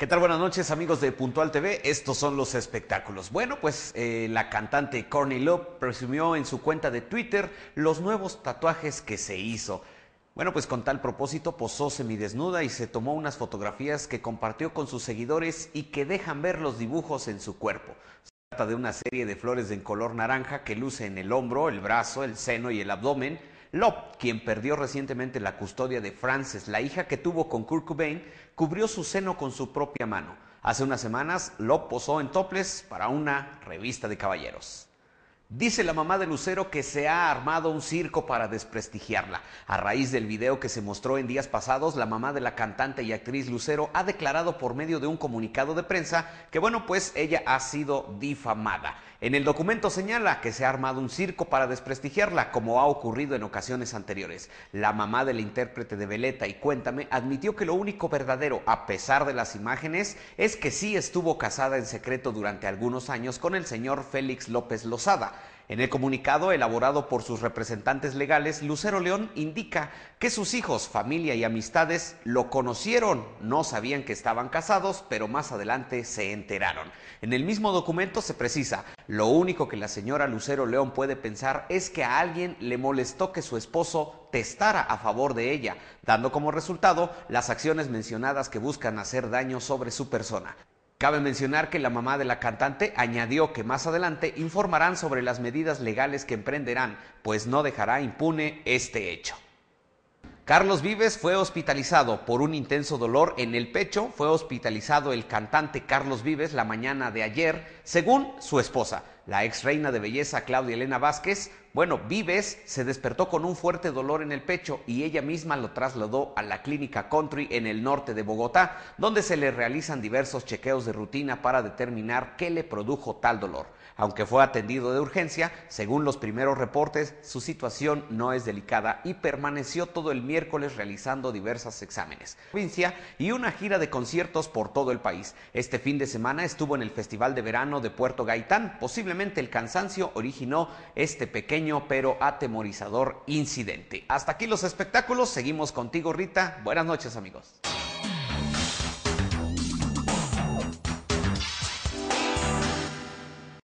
¿Qué tal? Buenas noches amigos de Puntual TV, estos son los espectáculos. Bueno, pues eh, la cantante Courtney Love presumió en su cuenta de Twitter los nuevos tatuajes que se hizo. Bueno, pues con tal propósito posó semidesnuda y se tomó unas fotografías que compartió con sus seguidores y que dejan ver los dibujos en su cuerpo. Se trata de una serie de flores en color naranja que luce en el hombro, el brazo, el seno y el abdomen Lop, quien perdió recientemente la custodia de Frances, la hija que tuvo con Kurt Cobain, cubrió su seno con su propia mano. Hace unas semanas, Lop posó en toples para una revista de caballeros. Dice la mamá de Lucero que se ha armado un circo para desprestigiarla. A raíz del video que se mostró en días pasados, la mamá de la cantante y actriz Lucero ha declarado por medio de un comunicado de prensa que, bueno, pues ella ha sido difamada. En el documento señala que se ha armado un circo para desprestigiarla, como ha ocurrido en ocasiones anteriores. La mamá del intérprete de Veleta y Cuéntame admitió que lo único verdadero, a pesar de las imágenes, es que sí estuvo casada en secreto durante algunos años con el señor Félix López Lozada en el comunicado elaborado por sus representantes legales, Lucero León indica que sus hijos, familia y amistades lo conocieron, no sabían que estaban casados, pero más adelante se enteraron. En el mismo documento se precisa, lo único que la señora Lucero León puede pensar es que a alguien le molestó que su esposo testara a favor de ella, dando como resultado las acciones mencionadas que buscan hacer daño sobre su persona. Cabe mencionar que la mamá de la cantante añadió que más adelante informarán sobre las medidas legales que emprenderán, pues no dejará impune este hecho. Carlos Vives fue hospitalizado por un intenso dolor en el pecho. Fue hospitalizado el cantante Carlos Vives la mañana de ayer, según su esposa. La ex reina de belleza Claudia Elena Vázquez bueno, Vives se despertó con un fuerte dolor en el pecho y ella misma lo trasladó a la clínica Country en el norte de Bogotá, donde se le realizan diversos chequeos de rutina para determinar qué le produjo tal dolor. Aunque fue atendido de urgencia, según los primeros reportes, su situación no es delicada y permaneció todo el miércoles realizando diversos exámenes. Provincia y una gira de conciertos por todo el país. Este fin de semana estuvo en el Festival de Verano de Puerto Gaitán. Posiblemente el cansancio originó este pequeño pero atemorizador incidente. Hasta aquí los espectáculos, seguimos contigo Rita, buenas noches amigos.